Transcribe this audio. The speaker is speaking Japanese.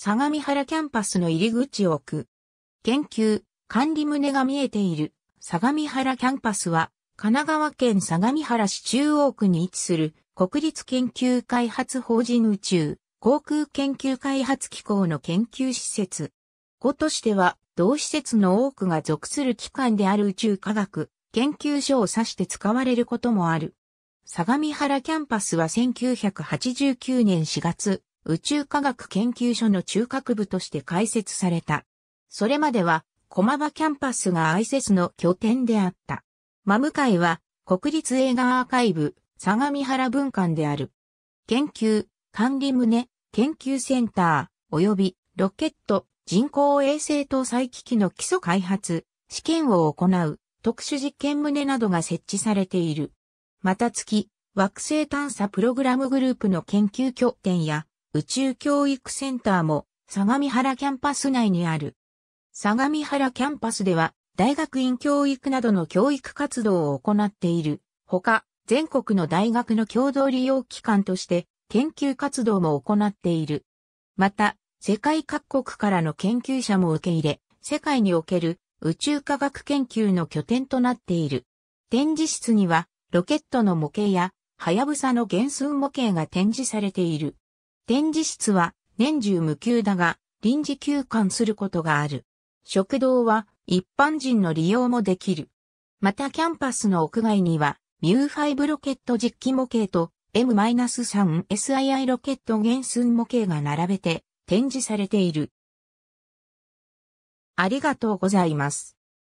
相模原キャンパスの入り口奥。研究、管理棟が見えている相模原キャンパスは神奈川県相模原市中央区に位置する国立研究開発法人宇宙航空研究開発機構の研究施設。子としては同施設の多くが属する機関である宇宙科学研究所を指して使われることもある。相模原キャンパスは1989年4月、宇宙科学研究所の中核部として開設された。それまでは、駒場キャンパスがアイセスの拠点であった。真向かいは、国立映画アーカイブ、相模原文館である。研究、管理棟、研究センター、及びロケット、人工衛星搭載機器の基礎開発、試験を行う特殊実験棟などが設置されている。また月、惑星探査プログラムグループの研究拠点や宇宙教育センターも相模原キャンパス内にある。相模原キャンパスでは大学院教育などの教育活動を行っている。ほか、全国の大学の共同利用機関として研究活動も行っている。また、世界各国からの研究者も受け入れ、世界における宇宙科学研究の拠点となっている。展示室にはロケットの模型やはやぶさの原寸模型が展示されている。展示室は年中無休だが臨時休館することがある。食堂は一般人の利用もできる。またキャンパスの屋外にはミュー5ロケット実機模型と M-3SII ロケット原寸模型が並べて展示されている。ありがとうございます。